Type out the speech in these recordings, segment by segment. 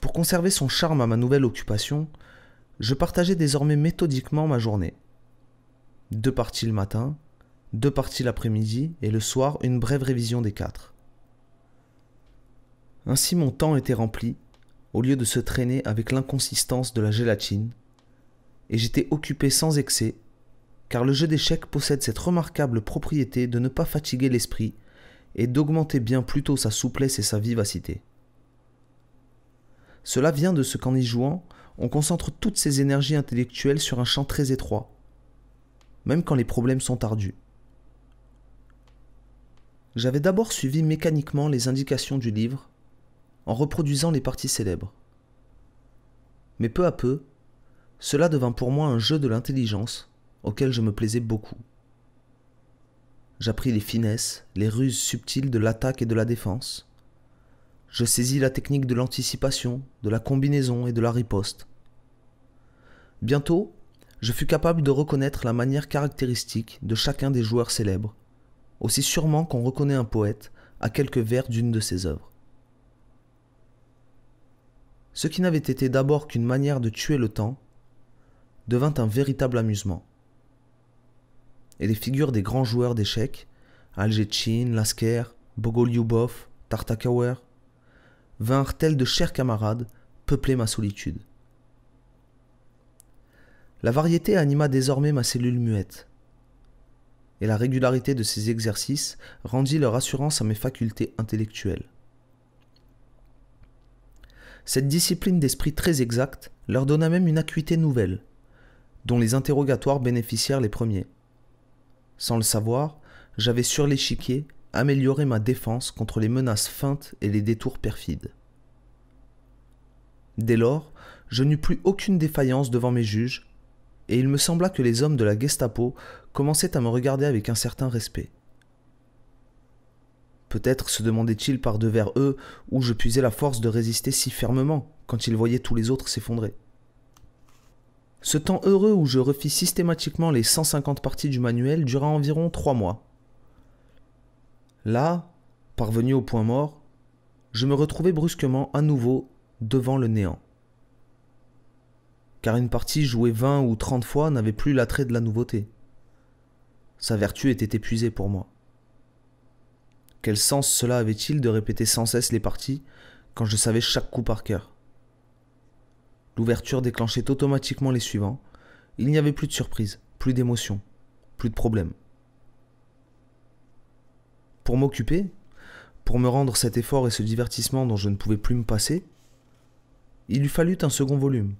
Pour conserver son charme à ma nouvelle occupation, je partageais désormais méthodiquement ma journée. Deux parties le matin, deux parties l'après-midi et le soir une brève révision des quatre. Ainsi mon temps était rempli, au lieu de se traîner avec l'inconsistance de la gélatine, et j'étais occupé sans excès, car le jeu d'échecs possède cette remarquable propriété de ne pas fatiguer l'esprit et d'augmenter bien plutôt sa souplesse et sa vivacité. Cela vient de ce qu'en y jouant, on concentre toutes ses énergies intellectuelles sur un champ très étroit, même quand les problèmes sont ardus. J'avais d'abord suivi mécaniquement les indications du livre, en reproduisant les parties célèbres. Mais peu à peu, cela devint pour moi un jeu de l'intelligence auquel je me plaisais beaucoup. J'appris les finesses, les ruses subtiles de l'attaque et de la défense. Je saisis la technique de l'anticipation, de la combinaison et de la riposte. Bientôt, je fus capable de reconnaître la manière caractéristique de chacun des joueurs célèbres, aussi sûrement qu'on reconnaît un poète à quelques vers d'une de ses œuvres. Ce qui n'avait été d'abord qu'une manière de tuer le temps devint un véritable amusement. Et les figures des grands joueurs d'échecs, Algechin, Lasker, Bogolyubov, Tartakower, vinrent tels de chers camarades peupler ma solitude. La variété anima désormais ma cellule muette, et la régularité de ces exercices rendit leur assurance à mes facultés intellectuelles. Cette discipline d'esprit très exacte leur donna même une acuité nouvelle, dont les interrogatoires bénéficièrent les premiers. Sans le savoir, j'avais sur l'échiquier amélioré ma défense contre les menaces feintes et les détours perfides. Dès lors, je n'eus plus aucune défaillance devant mes juges, et il me sembla que les hommes de la Gestapo commençaient à me regarder avec un certain respect. Peut-être se demandaient-ils par devers eux où je puisais la force de résister si fermement quand ils voyaient tous les autres s'effondrer. Ce temps heureux où je refis systématiquement les 150 parties du manuel dura environ 3 mois. Là, parvenu au point mort, je me retrouvais brusquement à nouveau devant le néant. Car une partie jouée 20 ou 30 fois n'avait plus l'attrait de la nouveauté. Sa vertu était épuisée pour moi. Quel sens cela avait-il de répéter sans cesse les parties quand je savais chaque coup par cœur L'ouverture déclenchait automatiquement les suivants. Il n'y avait plus de surprise, plus d'émotion, plus de problèmes. Pour m'occuper, pour me rendre cet effort et ce divertissement dont je ne pouvais plus me passer, il lui fallut un second volume,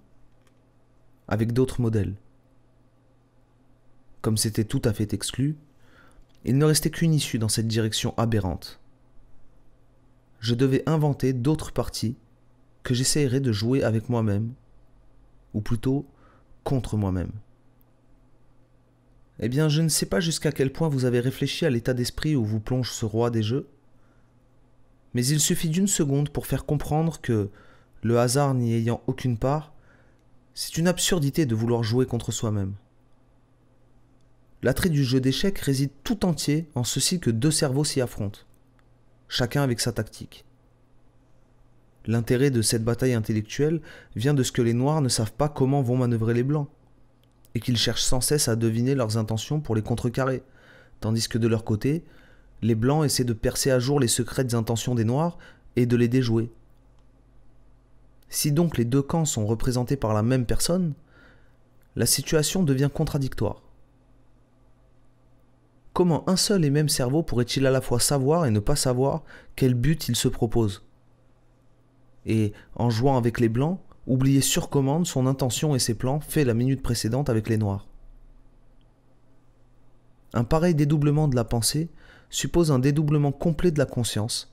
avec d'autres modèles. Comme c'était tout à fait exclu, il ne restait qu'une issue dans cette direction aberrante. Je devais inventer d'autres parties que j'essayerais de jouer avec moi-même ou plutôt contre moi-même. Eh bien, je ne sais pas jusqu'à quel point vous avez réfléchi à l'état d'esprit où vous plonge ce roi des jeux, mais il suffit d'une seconde pour faire comprendre que, le hasard n'y ayant aucune part, c'est une absurdité de vouloir jouer contre soi-même. L'attrait du jeu d'échecs réside tout entier en ceci que deux cerveaux s'y affrontent, chacun avec sa tactique. L'intérêt de cette bataille intellectuelle vient de ce que les Noirs ne savent pas comment vont manœuvrer les Blancs, et qu'ils cherchent sans cesse à deviner leurs intentions pour les contrecarrer, tandis que de leur côté, les Blancs essaient de percer à jour les secrètes intentions des Noirs et de les déjouer. Si donc les deux camps sont représentés par la même personne, la situation devient contradictoire. Comment un seul et même cerveau pourrait-il à la fois savoir et ne pas savoir quel but il se propose et, en jouant avec les blancs, oublier sur commande son intention et ses plans faits la minute précédente avec les noirs. Un pareil dédoublement de la pensée suppose un dédoublement complet de la conscience,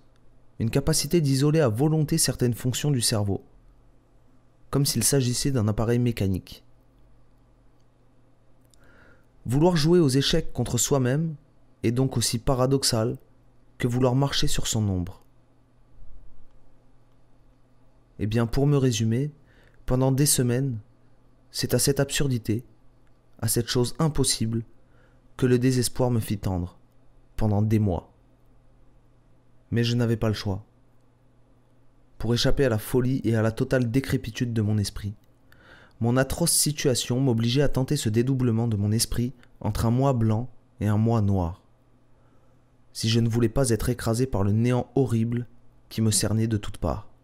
une capacité d'isoler à volonté certaines fonctions du cerveau, comme s'il s'agissait d'un appareil mécanique. Vouloir jouer aux échecs contre soi-même est donc aussi paradoxal que vouloir marcher sur son ombre. Eh bien, pour me résumer, pendant des semaines, c'est à cette absurdité, à cette chose impossible, que le désespoir me fit tendre, pendant des mois. Mais je n'avais pas le choix. Pour échapper à la folie et à la totale décrépitude de mon esprit, mon atroce situation m'obligeait à tenter ce dédoublement de mon esprit entre un moi blanc et un moi noir, si je ne voulais pas être écrasé par le néant horrible qui me cernait de toutes parts.